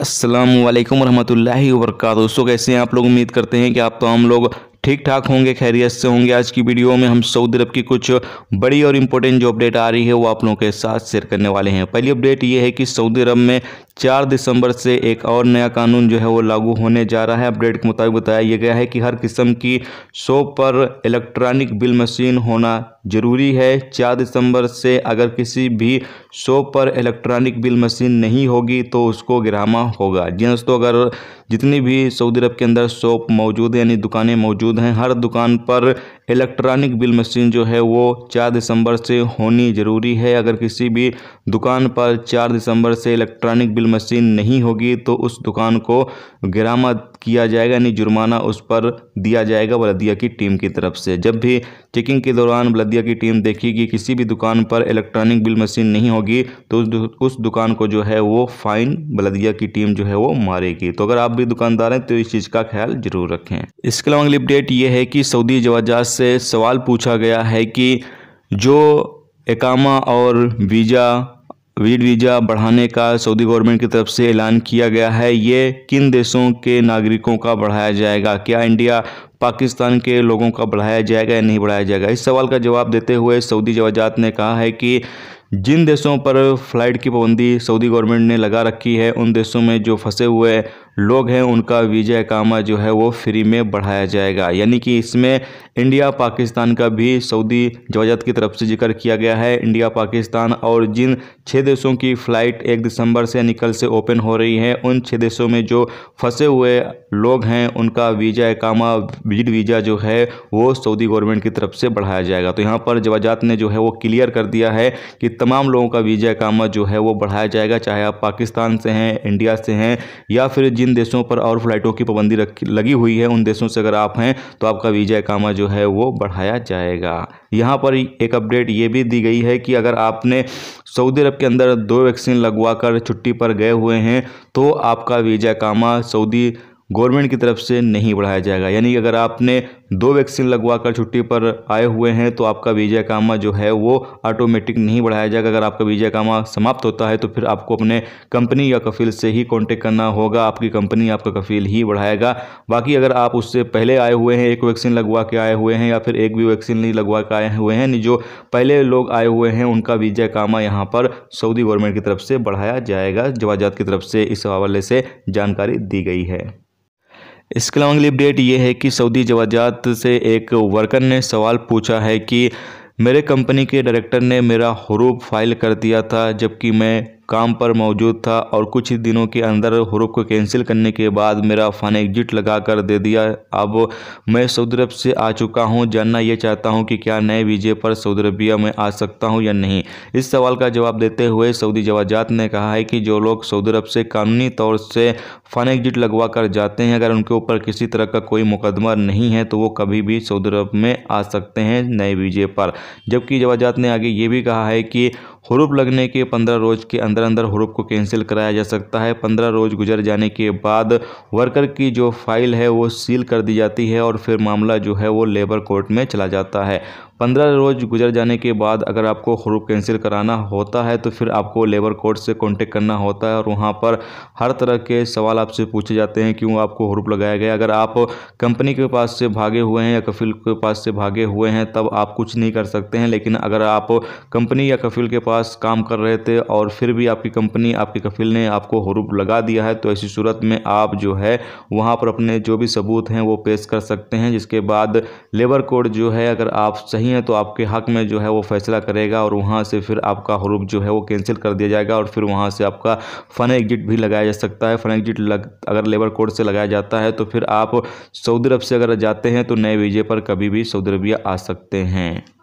असलम वरहमल वर्क दोस्तों कैसे हैं आप लोग उम्मीद करते हैं कि आप तो हम लोग ठीक ठाक होंगे खैरियत से होंगे आज की वीडियो में हम सऊदी अरब की कुछ बड़ी और इम्पोर्टेंट जो अपडेट आ रही है वो आप लोगों के साथ शेयर करने वाले हैं पहली अपडेट ये है कि सऊदी अरब में चार दिसंबर से एक और नया कानून जो है वो लागू होने जा रहा है अपडेट के मुताबिक बताया गया है कि हर किस्म की शो पर इलेक्ट्रॉनिक बिल मशीन होना जरूरी है चार दिसंबर से अगर किसी भी शॉप पर इलेक्ट्रॉनिक बिल मशीन नहीं होगी तो उसको गिरामा होगा जी हाँ दोस्तों अगर जितनी भी सऊदी अरब के अंदर शॉप मौजूद है यानी दुकानें मौजूद हैं हर दुकान पर इलेक्ट्रॉनिक बिल मशीन जो है वो चार दिसंबर से होनी ज़रूरी है अगर किसी भी दुकान पर चार दिसंबर से इलेक्ट्रॉनिक बिल मशीन नहीं होगी तो उस दुकान को गिरामत किया जाएगा यानी जुर्माना उस पर दिया जाएगा बलदिया की टीम की तरफ से जब भी चेकिंग के दौरान बलदिया की टीम देखेगी किसी भी दुकान पर इलेक्ट्रॉनिक बिल मशीन नहीं होगी तो उस दुकान को जो है वो फ़ाइन बलदिया की टीम जो है वो मारेगी तो अगर आप भी दुकानदार हैं तो इस चीज़ का ख्याल ज़रूर रखें इसके अलावा अगली अपडेट ये है कि सऊदी जवाजात से सवाल पूछा गया है कि जो एकामा और वीज़ा वीड वीज़ा बढ़ाने का सऊदी गवर्नमेंट की तरफ से ऐलान किया गया है ये किन देशों के नागरिकों का बढ़ाया जाएगा क्या इंडिया पाकिस्तान के लोगों का बढ़ाया जाएगा या नहीं बढ़ाया जाएगा इस सवाल का जवाब देते हुए सऊदी जवाजात ने कहा है कि जिन देशों पर फ़्लाइट की पाबंदी सऊदी गवर्नमेंट ने लगा रखी है उन देशों में जो फंसे हुए लोग हैं उनका वीज़ा कामा जो है वो फ्री में बढ़ाया जाएगा यानी कि इसमें इंडिया पाकिस्तान का भी सऊदी जवाजात की तरफ से जिक्र किया गया है इंडिया पाकिस्तान और जिन छः देशों की फ़्लाइट एक दिसंबर से निकल से ओपन हो रही है उन छः देशों में जो फंसे हुए लोग हैं उनका वीज़ा एकामा विजिट वीज़ा जो है वो सऊदी गवर्नमेंट की तरफ से बढ़ाया जाएगा तो यहाँ पर जवाजात ने जो है वो क्लियर कर दिया है कि तमाम लोगों का वीज़ा एकामा जो है वो बढ़ाया जाएगा चाहे आप पाकिस्तान से हैं इंडिया से हैं या फिर जिन जिन देशों पर और फ्लाइटों की पाबंदी लगी हुई है उन देशों से अगर आप हैं तो आपका वीज़ा कामा जो है वो बढ़ाया जाएगा यहाँ पर एक अपडेट ये भी दी गई है कि अगर आपने सऊदी अरब के अंदर दो वैक्सीन लगवा कर छुट्टी पर गए हुए हैं तो आपका वीज़ा कामा सऊदी गवर्नमेंट की तरफ से नहीं बढ़ाया जाएगा यानी अगर आपने दो वैक्सीन लगवा कर छुट्टी पर आए हुए हैं तो आपका वीजा कामा जो है वो ऑटोमेटिक नहीं बढ़ाया जाएगा अगर आपका वीजा कामा समाप्त होता है तो फिर आपको अपने कंपनी या कफील से ही कॉन्टेक्ट करना होगा आपकी कंपनी आपका कफील ही बढ़ाएगा बाकी अगर आप उससे पहले आए हुए हैं एक वैक्सीन लगवा के आए हुए हैं या फिर एक भी वैक्सीन नहीं लगवा के आए हुए हैं जो पहले लोग आए हुए हैं उनका वीजा कामा यहाँ पर सऊदी गवर्नमेंट की तरफ से बढ़ाया जाएगा जवाजात की तरफ से इस हवाले से जानकारी दी गई है इसके अलावा अगली अपडेट ये है कि सऊदी जवाजात से एक वर्कर ने सवाल पूछा है कि मेरे कंपनी के डायरेक्टर ने मेरा हरूप फाइल कर दिया था जबकि मैं काम पर मौजूद था और कुछ ही दिनों के अंदर हरूप को कैंसिल करने के बाद मेरा फन एग्जिट लगा कर दे दिया अब मैं सऊदी अरब से आ चुका हूँ जानना यह चाहता हूँ कि क्या नए वीज़े पर सऊदी अरबिया में आ सकता हूँ या नहीं इस सवाल का जवाब देते हुए सऊदी जवाजात ने कहा है कि जो लोग सऊदी अरब से कानूनी तौर से फन एग्जिट लगवा कर जाते हैं अगर उनके ऊपर किसी तरह का कोई मुकदमा नहीं है तो वो कभी भी सऊदी अरब में आ सकते हैं नए वीज़े पर जबकि जवाजात ने आगे ये भी कहा है कि हरूप लगने के पंद्रह रोज़ के अंदर अंदर अंदर हरूप को कैंसिल कराया जा सकता है पंद्रह रोज गुजर जाने के बाद वर्कर की जो फाइल है वो सील कर दी जाती है और फिर मामला जो है वो लेबर कोर्ट में चला जाता है पंद्रह रोज़ गुजर जाने के बाद अगर आपको हरूप कैंसिल कराना होता है तो फिर आपको लेबर कोर्ट से कॉन्टेक्ट करना होता है और वहाँ पर हर तरह के सवाल आपसे पूछे जाते हैं क्यों आपको हरूप लगाया गया अगर आप कंपनी के पास से भागे हुए हैं या कफिल के पास से भागे हुए हैं तब आप कुछ नहीं कर सकते हैं लेकिन अगर आप कंपनी या कफिल के पास काम कर रहे थे और फिर भी आपकी कंपनी आपके कफिल ने आपको हरूप लगा दिया है तो ऐसी सूरत में आप जो है वहाँ पर अपने जो भी सबूत हैं वो पेश कर सकते हैं जिसके बाद लेबर कोड जो है अगर आप सही है तो आपके हक़ में जो है वो फ़ैसला करेगा और वहाँ से फिर आपका हरूफ जो है वो कैंसिल कर दिया जाएगा और फिर वहाँ से आपका फ़न एग्जिट भी लगाया जा सकता है फ़न एग्जिट लग अगर लेबर कोड से लगाया जाता है तो फिर आप सऊदी अरब से अगर जाते हैं तो नए वीज़े पर कभी भी सऊदी अरबिया आ सकते हैं